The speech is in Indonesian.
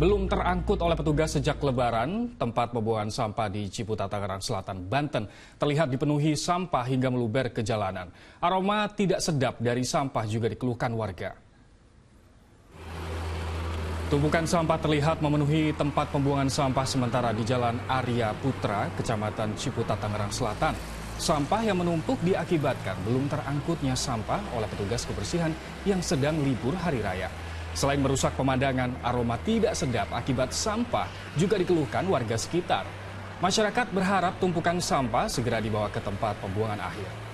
Belum terangkut oleh petugas sejak lebaran, tempat pembuangan sampah di Ciputat Tangerang Selatan, Banten terlihat dipenuhi sampah hingga meluber ke jalanan. Aroma tidak sedap dari sampah juga dikeluhkan warga. Tumpukan sampah terlihat memenuhi tempat pembuangan sampah sementara di Jalan Arya Putra, Kecamatan Ciputat Tangerang Selatan. Sampah yang menumpuk diakibatkan belum terangkutnya sampah oleh petugas kebersihan yang sedang libur hari raya. Selain merusak pemandangan, aroma tidak sedap akibat sampah juga dikeluhkan warga sekitar. Masyarakat berharap tumpukan sampah segera dibawa ke tempat pembuangan akhir.